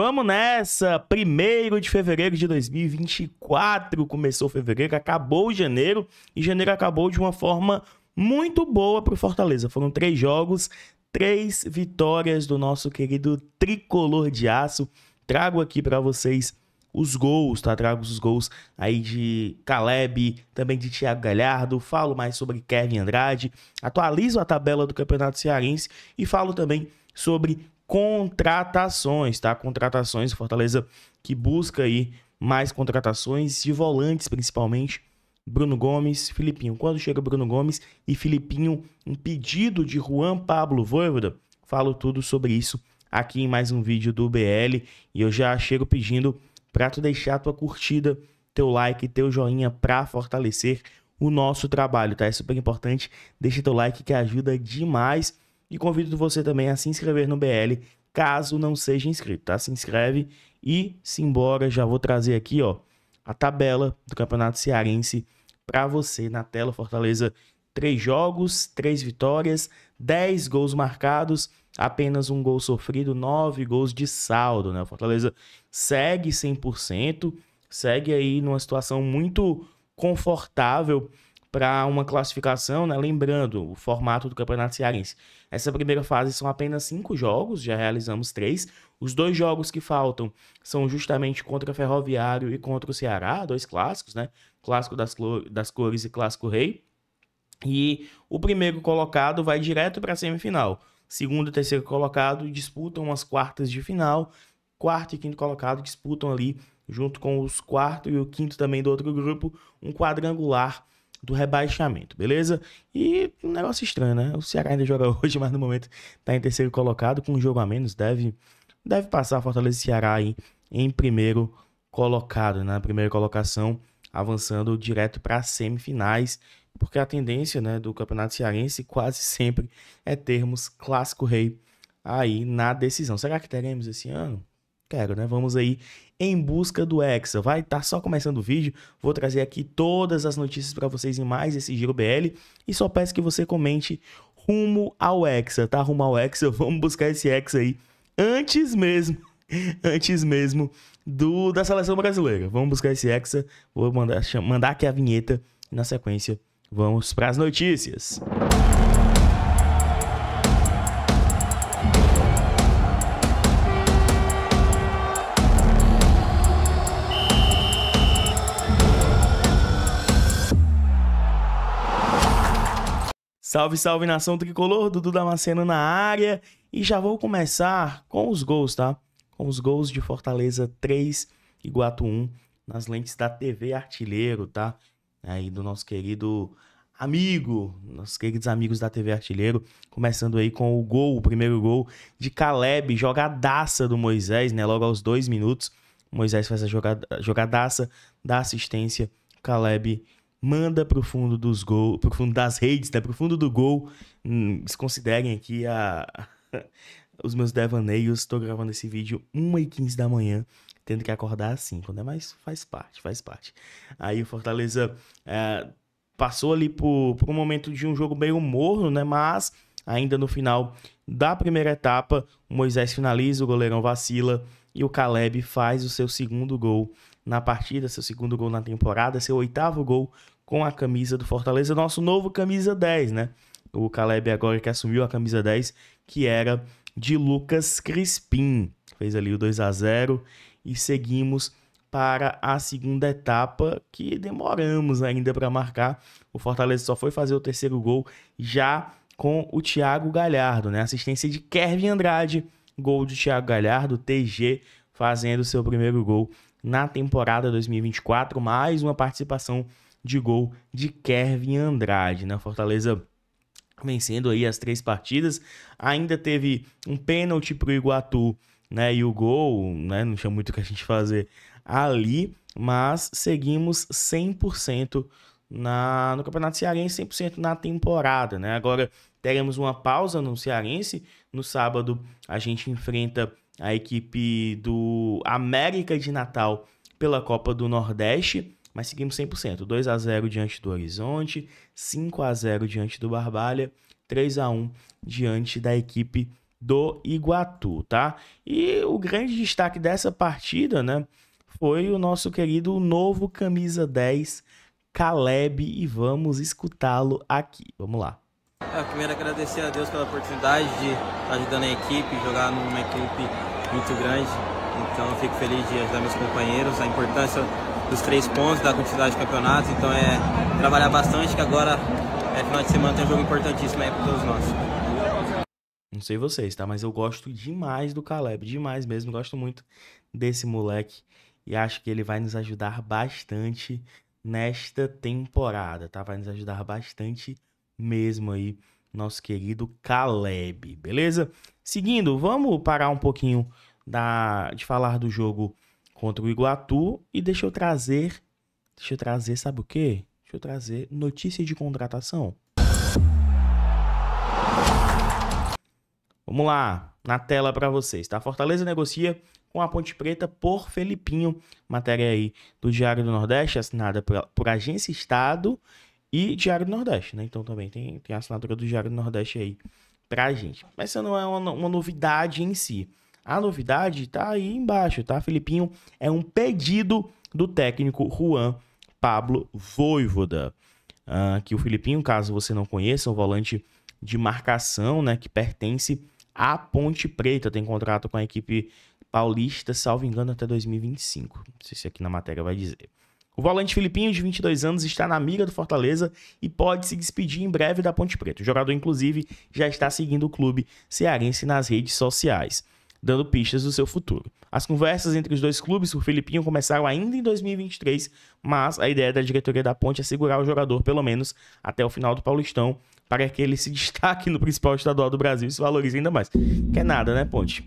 Vamos nessa! 1 de fevereiro de 2024 começou fevereiro, acabou janeiro e janeiro acabou de uma forma muito boa para o Fortaleza. Foram três jogos, três vitórias do nosso querido tricolor de aço. Trago aqui para vocês os gols, tá? Trago os gols aí de Caleb, também de Thiago Galhardo, falo mais sobre Kevin Andrade, atualizo a tabela do Campeonato Cearense e falo também sobre contratações, tá? Contratações, Fortaleza que busca aí mais contratações de volantes principalmente. Bruno Gomes, Filipinho. Quando chega Bruno Gomes e Filipinho, um pedido de Juan Pablo Voivoda. Falo tudo sobre isso aqui em mais um vídeo do BL e eu já chego pedindo para tu deixar tua curtida, teu like, teu joinha para fortalecer o nosso trabalho, tá? É super importante. Deixa teu like que ajuda demais e convido você também a se inscrever no BL, caso não seja inscrito, tá? Se inscreve e simbora. Já vou trazer aqui, ó, a tabela do Campeonato Cearense para você na tela. Fortaleza, três jogos, três vitórias, 10 gols marcados, apenas um gol sofrido, nove gols de saldo, né? O Fortaleza segue 100%, segue aí numa situação muito confortável para uma classificação, né? Lembrando o formato do Campeonato Cearense. Essa primeira fase são apenas cinco jogos, já realizamos três. Os dois jogos que faltam são justamente contra Ferroviário e contra o Ceará, dois clássicos, né? Clássico das, das cores e clássico rei. E o primeiro colocado vai direto para a semifinal. Segundo e terceiro colocado disputam as quartas de final. Quarto e quinto colocado disputam ali, junto com os quarto e o quinto também do outro grupo, um quadrangular do rebaixamento, beleza? E um negócio estranho, né? O Ceará ainda joga hoje, mas no momento tá em terceiro colocado, com um jogo a menos, deve, deve passar a Fortaleza e Ceará aí em primeiro colocado, na né? primeira colocação, avançando direto para semifinais, porque a tendência né, do Campeonato Cearense quase sempre é termos clássico rei aí na decisão. Será que teremos esse ano? Quero, né? Vamos aí em busca do Hexa. Vai estar tá só começando o vídeo. Vou trazer aqui todas as notícias para vocês em mais esse Giro BL. E só peço que você comente rumo ao Hexa, tá? Rumo ao Hexa. Vamos buscar esse Hexa aí antes mesmo. Antes mesmo do da seleção brasileira. Vamos buscar esse Hexa. Vou mandar, mandar aqui a vinheta. E na sequência, vamos para as notícias. Música Salve, salve nação tricolor, Dudu Damasceno na área. E já vou começar com os gols, tá? Com os gols de Fortaleza 3 e Guato 1 nas lentes da TV Artilheiro, tá? Aí do nosso querido amigo, nossos queridos amigos da TV Artilheiro, começando aí com o gol, o primeiro gol de Caleb, jogadaça do Moisés, né? Logo aos dois minutos, Moisés faz a jogada, jogadaça, dá assistência, Caleb manda pro fundo dos gols, pro fundo das redes, né? Pro fundo do gol. Hum, considerem aqui a, os meus devaneios. Tô gravando esse vídeo 1h15 da manhã, tendo que acordar às 5, né? Mas faz parte, faz parte. Aí o Fortaleza é, passou ali por, por um momento de um jogo meio morno, né? Mas ainda no final da primeira etapa, o Moisés finaliza, o goleirão vacila e o Caleb faz o seu segundo gol na partida, seu segundo gol na temporada, seu oitavo gol com a camisa do Fortaleza, nosso novo camisa 10, né? O Caleb agora que assumiu a camisa 10, que era de Lucas Crispim. Fez ali o 2 a 0 e seguimos para a segunda etapa que demoramos ainda para marcar. O Fortaleza só foi fazer o terceiro gol já com o Thiago Galhardo, né? Assistência de Kevin Andrade, gol de Thiago Galhardo, TG fazendo seu primeiro gol na temporada 2024. Mais uma participação de gol de Kevin Andrade. Né? Fortaleza vencendo aí as três partidas. Ainda teve um pênalti para o Iguatu né? e o gol, né? não tinha muito o que a gente fazer ali, mas seguimos 100% na, no Campeonato Cearense 100% na temporada, né? Agora teremos uma pausa no Cearense. No sábado a gente enfrenta a equipe do América de Natal pela Copa do Nordeste, mas seguimos 100%. 2 a 0 diante do Horizonte, 5 a 0 diante do Barbalha, 3 a 1 diante da equipe do Iguatu, tá? E o grande destaque dessa partida, né, foi o nosso querido novo camisa 10 Caleb e vamos escutá-lo aqui. Vamos lá. Eu primeiro agradecer a Deus pela oportunidade de estar ajudando a equipe, jogar numa equipe muito grande. Então eu fico feliz de ajudar meus companheiros, a importância dos três pontos, da continuidade do campeonato. Então é trabalhar bastante, que agora é final de semana, tem um jogo importantíssimo aí para todos nós. Não sei vocês, tá? Mas eu gosto demais do Caleb, demais mesmo. Gosto muito desse moleque e acho que ele vai nos ajudar bastante nesta temporada, tá? Vai nos ajudar bastante mesmo aí, nosso querido Caleb, beleza? Seguindo, vamos parar um pouquinho da, de falar do jogo contra o Iguatu e deixa eu trazer, deixa eu trazer, sabe o quê? Deixa eu trazer notícia de contratação. Vamos lá, na tela para vocês, tá? Fortaleza negocia com a Ponte Preta por Felipinho. Matéria aí do Diário do Nordeste, assinada por, por Agência Estado e Diário do Nordeste, né? Então também tem, tem a assinatura do Diário do Nordeste aí pra gente. Mas essa não é uma, uma novidade em si. A novidade tá aí embaixo, tá? Felipinho é um pedido do técnico Juan Pablo Voivoda. Uh, que o Filipinho, caso você não conheça, é um volante de marcação, né, que pertence a Ponte Preta tem contrato com a equipe paulista, salvo engano, até 2025. Não sei se aqui na matéria vai dizer. O volante Filipinho, de 22 anos, está na mira do Fortaleza e pode se despedir em breve da Ponte Preta. O jogador, inclusive, já está seguindo o clube cearense nas redes sociais, dando pistas do seu futuro. As conversas entre os dois clubes por Filipinho começaram ainda em 2023, mas a ideia da diretoria da Ponte é segurar o jogador pelo menos até o final do Paulistão para que ele se destaque no principal estadual do Brasil e se valorize ainda mais. Que é nada, né, Ponte?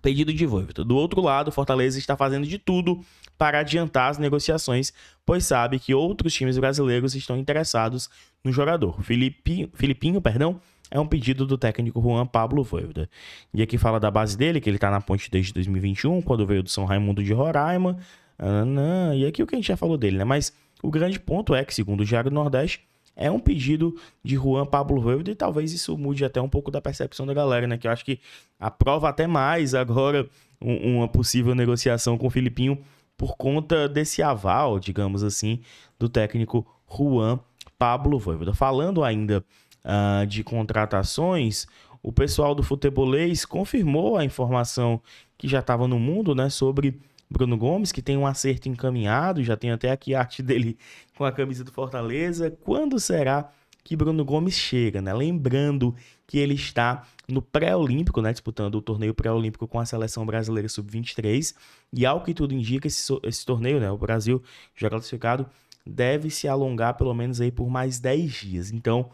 Pedido de Voivoda. Do outro lado, Fortaleza está fazendo de tudo para adiantar as negociações, pois sabe que outros times brasileiros estão interessados no jogador. Filipinho, Filipinho perdão, é um pedido do técnico Juan Pablo Voivoda. E aqui fala da base dele, que ele está na ponte desde 2021, quando veio do São Raimundo de Roraima. Ah, e aqui o que a gente já falou dele, né? Mas o grande ponto é que, segundo o Diário do Nordeste, é um pedido de Juan Pablo Voivoda e talvez isso mude até um pouco da percepção da galera, né? Que eu acho que aprova até mais agora uma possível negociação com o Filipinho por conta desse aval, digamos assim, do técnico Juan Pablo Voivoda. Falando ainda uh, de contratações, o pessoal do futebolês confirmou a informação que já estava no mundo, né, sobre Bruno Gomes, que tem um acerto encaminhado, já tem até aqui a arte dele com a camisa do Fortaleza. Quando será que Bruno Gomes chega, né? Lembrando que ele está no pré-olímpico, né? Disputando o torneio pré-olímpico com a seleção brasileira sub-23. E ao que tudo indica, esse, esse torneio, né? O Brasil já classificado deve se alongar pelo menos aí por mais 10 dias. Então,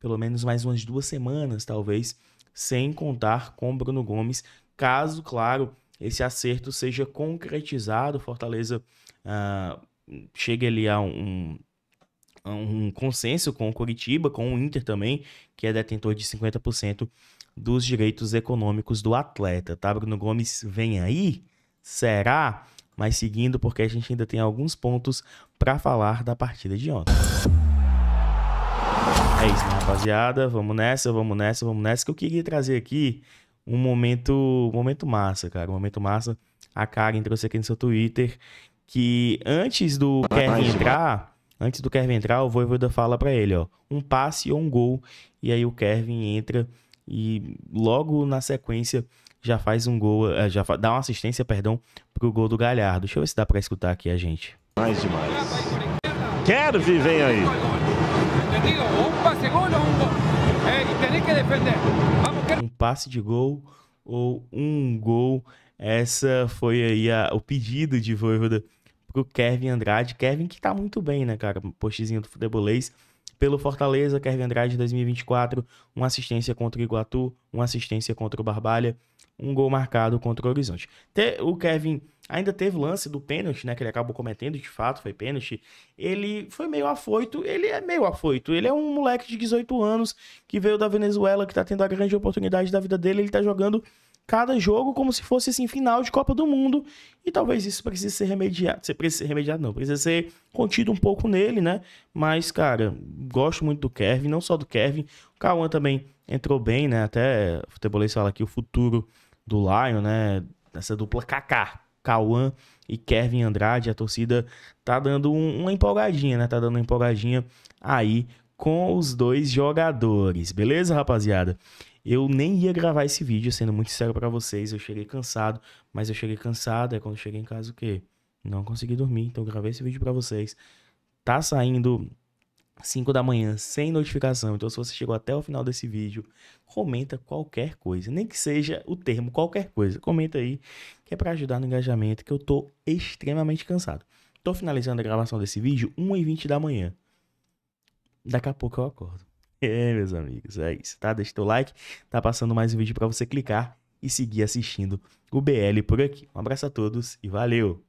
pelo menos mais umas duas semanas, talvez, sem contar com Bruno Gomes, caso, claro, esse acerto seja concretizado, Fortaleza uh, chegue ali a um, a um consenso com o Curitiba, com o Inter também, que é detentor de 50% dos direitos econômicos do atleta, tá? Bruno Gomes vem aí? Será? Mas seguindo, porque a gente ainda tem alguns pontos para falar da partida de ontem. É isso, né, rapaziada. Vamos nessa, vamos nessa, vamos nessa. O Que eu queria trazer aqui um momento, momento massa, cara. Um momento massa. A Karen trouxe aqui no seu Twitter que antes do Kevin entrar, antes do Kevin entrar, o Voivoda fala para ele, ó, um passe ou um gol, e aí o Kevin entra e logo na sequência já faz um gol, eh, já dá uma assistência, perdão, pro gol do Galhardo. Deixa eu ver se dá para escutar aqui a gente. Mais demais. Kevin vem aí. Entendido? Um passe gol ou um gol. Eh, e tem que defender. Vamos um passe de gol ou um gol. Essa foi aí a, o pedido de Voivoda pro Kevin Andrade. Kevin que tá muito bem, né, cara? Postezinho do futebolês. Pelo Fortaleza, Kevin Andrade 2024, uma assistência contra o Iguatu, uma assistência contra o Barbalha, um gol marcado contra o Horizonte. o Kevin ainda teve lance do pênalti, né, que ele acabou cometendo, de fato, foi pênalti. Ele foi meio afoito, ele é meio afoito, ele é um moleque de 18 anos que veio da Venezuela, que tá tendo a grande oportunidade da vida dele, ele tá jogando cada jogo como se fosse assim final de Copa do Mundo e talvez isso precise ser remediado, você precisa ser remediado não, precisa ser contido um pouco nele, né? Mas cara, gosto muito do Kevin, não só do Kevin, o Cauã também entrou bem, né? Até o futebolês fala aqui o futuro do Lion, né? Essa dupla Kaká, Cauã e Kevin Andrade, a torcida tá dando um, uma empolgadinha, né? Tá dando uma empolgadinha aí com os dois jogadores, beleza, rapaziada? Eu nem ia gravar esse vídeo, sendo muito sério para vocês. Eu cheguei cansado, mas eu cheguei cansado. É quando eu cheguei em casa o quê? Não consegui dormir, então gravei esse vídeo para vocês. Tá saindo 5 da manhã sem notificação. Então, se você chegou até o final desse vídeo, comenta qualquer coisa, nem que seja o termo qualquer coisa. Comenta aí, que é para ajudar no engajamento, que eu tô extremamente cansado. Tô finalizando a gravação desse vídeo 1h20 da manhã. Daqui a pouco eu acordo. É, meus amigos, é isso, tá? Deixa teu like, tá passando mais um vídeo para você clicar e seguir assistindo o BL por aqui. Um abraço a todos e valeu!